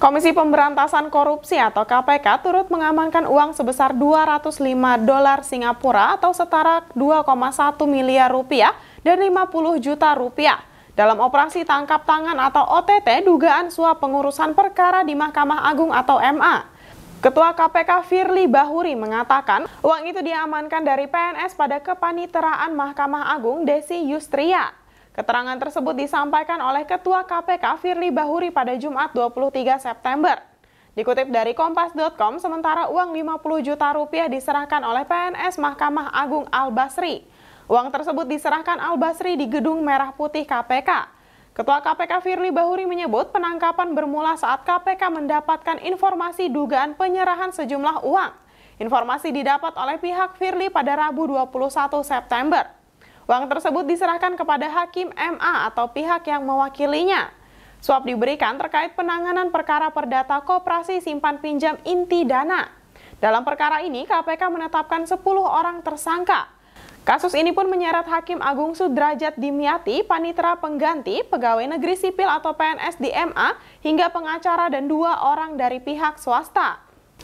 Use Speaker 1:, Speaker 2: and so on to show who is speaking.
Speaker 1: Komisi Pemberantasan Korupsi atau KPK turut mengamankan uang sebesar 205 dolar Singapura atau setara 2,1 miliar rupiah dan 50 juta rupiah. Dalam operasi tangkap tangan atau OTT dugaan suap pengurusan perkara di Mahkamah Agung atau MA. Ketua KPK Firly Bahuri mengatakan, uang itu diamankan dari PNS pada kepaniteraan Mahkamah Agung Desi Yustria. Keterangan tersebut disampaikan oleh Ketua KPK Firly Bahuri pada Jumat 23 September. Dikutip dari kompas.com, sementara uang 50 juta rupiah diserahkan oleh PNS Mahkamah Agung Al-Basri. Uang tersebut diserahkan Al-Basri di Gedung Merah Putih KPK. Ketua KPK Firly Bahuri menyebut penangkapan bermula saat KPK mendapatkan informasi dugaan penyerahan sejumlah uang. Informasi didapat oleh pihak Firly pada Rabu 21 September. Uang tersebut diserahkan kepada hakim MA atau pihak yang mewakilinya. Suap diberikan terkait penanganan perkara perdata kooperasi simpan pinjam inti dana. Dalam perkara ini, KPK menetapkan 10 orang tersangka. Kasus ini pun menyeret Hakim Agung Sudrajat Dimyati, panitera pengganti, pegawai negeri sipil atau PNS di MA, hingga pengacara dan dua orang dari pihak swasta.